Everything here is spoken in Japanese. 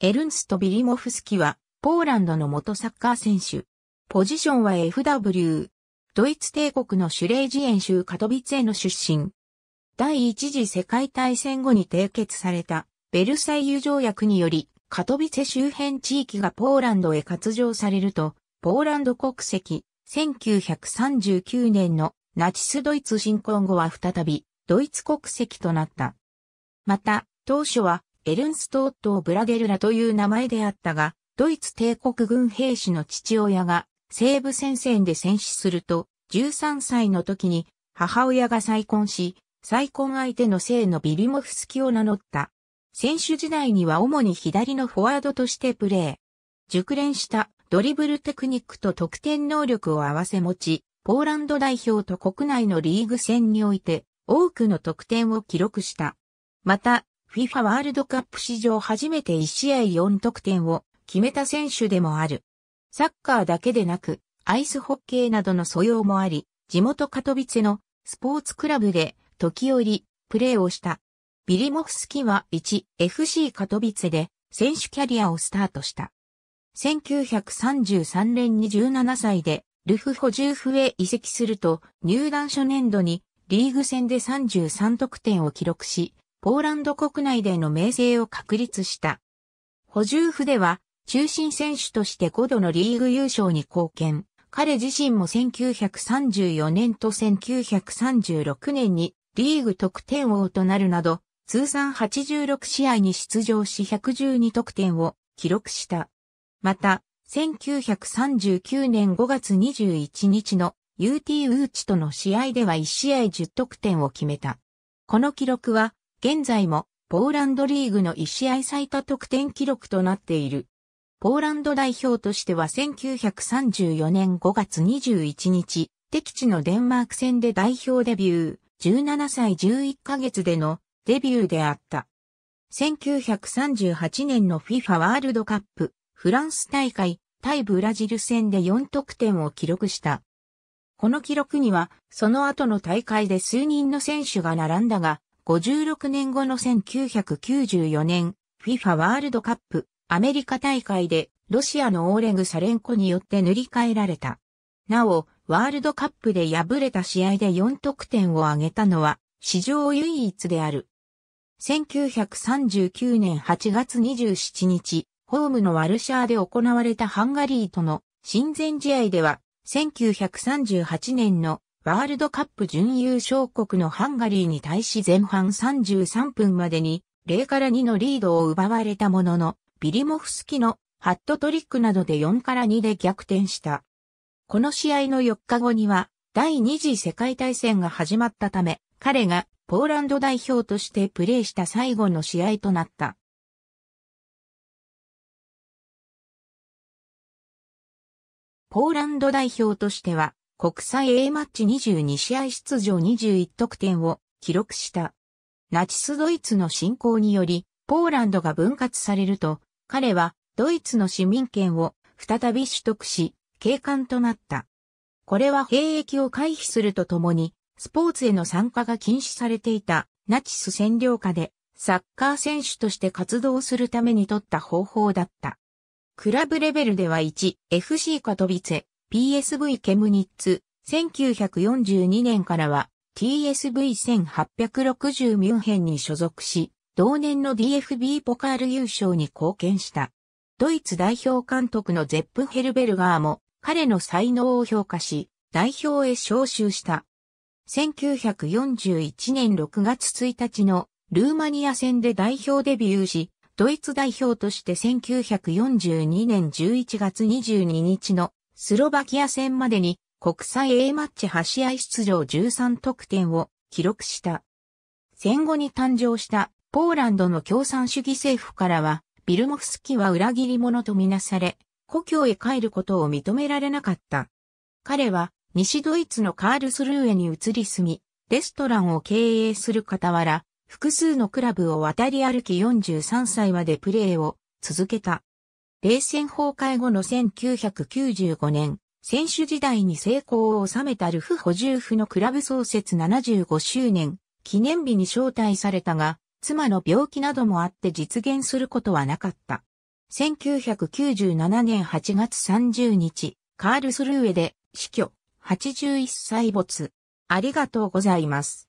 エルンスト・ビリモフスキは、ポーランドの元サッカー選手。ポジションは FW。ドイツ帝国のシュレージエン州カトビツェの出身。第一次世界大戦後に締結されたベルサイユ条約により、カトビツェ周辺地域がポーランドへ割譲されると、ポーランド国籍、1939年のナチスドイツ侵攻後は再び、ドイツ国籍となった。また、当初は、エルンストーット・ブラゲルラという名前であったが、ドイツ帝国軍兵士の父親が西部戦線で戦死すると、13歳の時に母親が再婚し、再婚相手の姓のビリモフスキを名乗った。選手時代には主に左のフォワードとしてプレー。熟練したドリブルテクニックと得点能力を併せ持ち、ポーランド代表と国内のリーグ戦において多くの得点を記録した。また、FIFA ワールドカップ史上初めて1試合4得点を決めた選手でもある。サッカーだけでなく、アイスホッケーなどの素養もあり、地元カトビツェのスポーツクラブで時折プレーをした。ビリモフスキは 1FC カトビツェで選手キャリアをスタートした。1933年に17歳でルフホジューフへ移籍すると入団初年度にリーグ戦で33得点を記録し、ポーランド国内での名声を確立した。補充府では、中心選手として5度のリーグ優勝に貢献。彼自身も1934年と1936年にリーグ得点王となるなど、通算86試合に出場し112得点を記録した。また、1939年5月21日の UT ウーチとの試合では1試合10得点を決めた。この記録は現在もポーランドリーグの1試合最多得点記録となっている。ポーランド代表としては1934年5月21日、敵地のデンマーク戦で代表デビュー、17歳11ヶ月でのデビューであった。1938年の FIFA ワールドカップ、フランス大会、対ブラジル戦で4得点を記録した。この記録には、その後の大会で数人の選手が並んだが、56年後の1994年、FIFA ワールドカップアメリカ大会でロシアのオーレグ・サレンコによって塗り替えられた。なお、ワールドカップで敗れた試合で4得点を挙げたのは史上唯一である。1939年8月27日、ホームのワルシャーで行われたハンガリーとの親善試合では、1938年のワールドカップ準優勝国のハンガリーに対し前半33分までに0から2のリードを奪われたものの、ビリモフスキのハットトリックなどで4から2で逆転した。この試合の4日後には第二次世界大戦が始まったため、彼がポーランド代表としてプレーした最後の試合となった。ポーランド代表としては、国際 A マッチ22試合出場21得点を記録した。ナチスドイツの侵攻により、ポーランドが分割されると、彼はドイツの市民権を再び取得し、警官となった。これは兵役を回避するとともに、スポーツへの参加が禁止されていたナチス占領下でサッカー選手として活動するために取った方法だった。クラブレベルでは1、FC カトビツェ、PSV ケムニッツ、1942年からは TSV1860 ミュンヘンに所属し、同年の DFB ポカール優勝に貢献した。ドイツ代表監督のゼップ・ヘルベルガーも彼の才能を評価し、代表へ招集した。1941年6月1日のルーマニア戦で代表デビューし、ドイツ代表として1942年11月22日のスロバキア戦までに国際 A マッチ8試合出場13得点を記録した。戦後に誕生したポーランドの共産主義政府からは、ビルモフスキは裏切り者とみなされ、故郷へ帰ることを認められなかった。彼は西ドイツのカールスルーエに移り住み、レストランを経営する傍ら、複数のクラブを渡り歩き43歳までプレーを続けた。冷戦崩壊後の1995年、選手時代に成功を収めたルフ補充府のクラブ創設75周年、記念日に招待されたが、妻の病気などもあって実現することはなかった。1997年8月30日、カールスルーエで死去、81歳没。ありがとうございます。